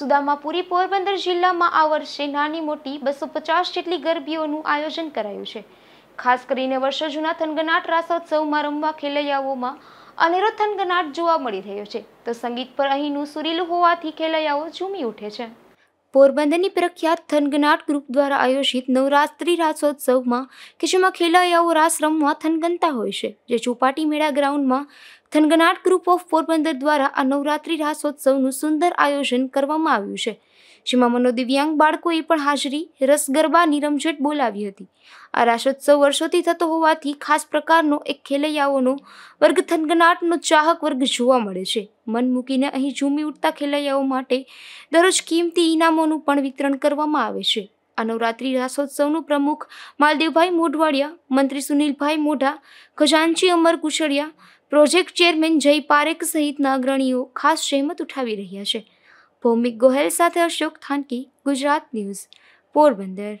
સુદામાપુરી પોરબંદર જિલ્લામાં આ વર્ષે નાની મોટી બસો પચાસ જેટલી ગરબીઓનું આયોજન કરાયું છે ખાસ કરીને વર્ષો જૂના થનગનાટ રાસોત્સવમાં રમવા ખેલૈયાઓમાં અનેરો થનગનાટ જોવા મળી રહ્યો છે તો સંગીત પર અહીંનું સુરીલું હોવાથી ખેલૈયાઓ ઝૂમી ઉઠે છે પોરબંદરની પ્રખ્યાત થનગનાટ ગ્રુપ દ્વારા આયોજિત નવરાત્રિ રાસોત્સવમાં કે જેમાં ખેલૈયાઓ રાસ રમવા થનગનતા હોય છે જે ચોપાટી મેળા ગ્રાઉન્ડમાં થનગનાટ ગ્રુપ ઓફ પોરબંદર દ્વારા આ નવરાત્રિ રાસોત્સવનું સુંદર આયોજન કરવામાં આવ્યું છે જેમાં મનોદિવ્યાંગ બાળકોએ પણ હાજરી રસ ગરબાની રમઝટ બોલાવી હતી આ રાસોત્સવ વર્ષોથી થતો હોવાથી ખાસ પ્રકારનો એક ખેલૈયાઓનો વર્ગ થનગનાટનો ચાહક વર્ગ જોવા મળે છે મન મૂકીને અહીં ઝૂમી ઉઠતા ખેલૈયાઓ માટે દરરોજ કિંમતી ઇનામોનું પણ વિતરણ કરવામાં આવે છે આ નવરાત્રી રાસોત્સવનું પ્રમુખ માલદેવભાઈ મોઢવાડિયા મંત્રી સુનિલભાઈ મોઢા ખજાનચી અમર કુશળિયા પ્રોજેક્ટ ચેરમેન જય પારેખ સહિતના અગ્રણીઓ ખાસ સહેમત ઉઠાવી રહ્યા છે ભૌમિક ગોહેલ સાથે અશોક થાનકી ગુજરાત ન્યૂઝ પોરબંદર